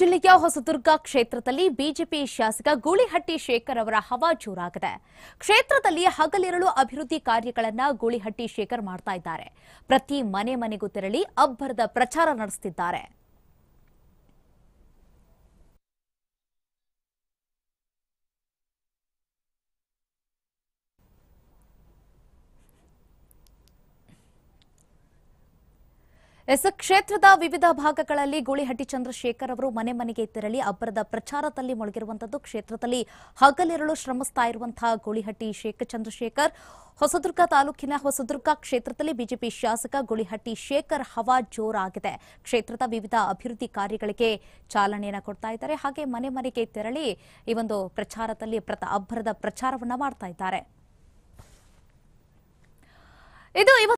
ಜಿಲ್ಲೆಯ ಹೊಸದುರ್ಗ ಕ್ಷೇತ್ರದಲ್ಲಿ ಬಿಜೆಪಿ ಶಾಸಕ ಗೂಳಿಹಟ್ಟಿ ಶೇಖರ್ ಅವರ ಹವಾ ಜೋರಾಗಿದೆ ಕ್ಷೇತ್ರದಲ್ಲಿ ಹಗಲಿರಳು ಅಭಿವೃದ್ಧಿ ಕಾರ್ಯಗಳನ್ನು ಗೂಳಿಹಟ್ಟಿ ಶೇಖರ್ ಮಾಡ್ತಾ ಇದ್ದಾರೆ ಪ್ರತಿ ಮನೆ ಮನೆಗೂ ತೆರಳಿ ಅಬ್ಬರದ ಪ್ರಚಾರ ನಡೆಸುತ್ತಿದ್ದಾರೆ ಎಸ್ ಕ್ಷೇತ್ರದ ವಿವಿಧ ಭಾಗಗಳಲ್ಲಿ ಗೂಳಿಹಟ್ಟಿ ಚಂದ್ರಶೇಖರ್ ಅವರು ಮನೆ ಮನೆಗೆ ತೆರಳಿ ಅಬ್ಬರದ ಪ್ರಚಾರದಲ್ಲಿ ಮುಳುಗಿರುವಂತದ್ದು ಕ್ಷೇತ್ರದಲ್ಲಿ ಹಗಲಿರಳು ಶ್ರಮಿಸ್ತಾ ಇರುವಂತಹ ಗೂಳಿಹಟ್ಟಿ ಶೇಖ್ ಚಂದ್ರಶೇಖರ್ ಹೊಸದುರ್ಗ ತಾಲೂಕಿನ ಹೊಸದುರ್ಗ ಕ್ಷೇತ್ರದಲ್ಲಿ ಬಿಜೆಪಿ ಶಾಸಕ ಗೂಳಿಹಟ್ಟಿ ಶೇಖರ್ ಹವಾ ಜೋರಾಗಿದೆ ಕ್ಷೇತ್ರದ ವಿವಿಧ ಅಭಿವೃದ್ಧಿ ಕಾರ್ಯಗಳಿಗೆ ಚಾಲನೆಯನ್ನು ಕೊಡ್ತಾ ಇದ್ದಾರೆ ಹಾಗೆ ಮನೆ ಮನೆಗೆ ತೆರಳಿ ಈ ಒಂದು ಪ್ರಚಾರದಲ್ಲಿ ಅಬ್ಬರದ ಪ್ರಚಾರವನ್ನ ಮಾಡ್ತಾ ಇದ್ದಾರೆ